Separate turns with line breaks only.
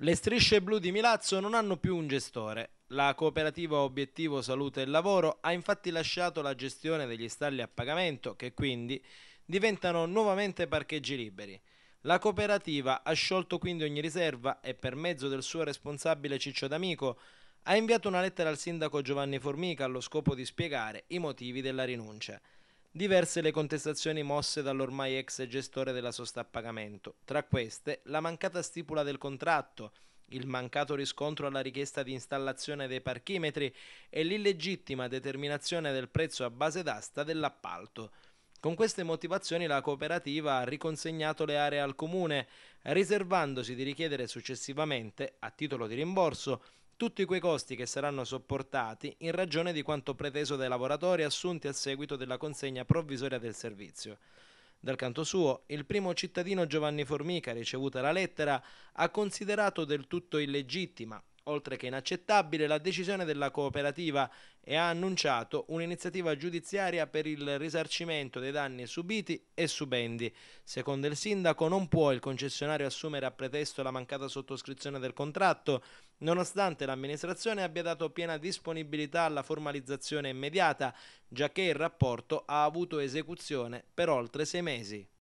Le strisce blu di Milazzo non hanno più un gestore. La cooperativa Obiettivo Salute e Lavoro ha infatti lasciato la gestione degli stalli a pagamento che quindi diventano nuovamente parcheggi liberi. La cooperativa ha sciolto quindi ogni riserva e per mezzo del suo responsabile Ciccio D'Amico ha inviato una lettera al sindaco Giovanni Formica allo scopo di spiegare i motivi della rinuncia. Diverse le contestazioni mosse dall'ormai ex gestore della sosta a pagamento, tra queste la mancata stipula del contratto, il mancato riscontro alla richiesta di installazione dei parchimetri e l'illegittima determinazione del prezzo a base d'asta dell'appalto. Con queste motivazioni la cooperativa ha riconsegnato le aree al comune, riservandosi di richiedere successivamente, a titolo di rimborso, tutti quei costi che saranno sopportati in ragione di quanto preteso dai lavoratori assunti a seguito della consegna provvisoria del servizio. Dal canto suo, il primo cittadino Giovanni Formica, ricevuta la lettera, ha considerato del tutto illegittima oltre che inaccettabile la decisione della cooperativa e ha annunciato un'iniziativa giudiziaria per il risarcimento dei danni subiti e subendi. Secondo il sindaco non può il concessionario assumere a pretesto la mancata sottoscrizione del contratto, nonostante l'amministrazione abbia dato piena disponibilità alla formalizzazione immediata, già che il rapporto ha avuto esecuzione per oltre sei mesi.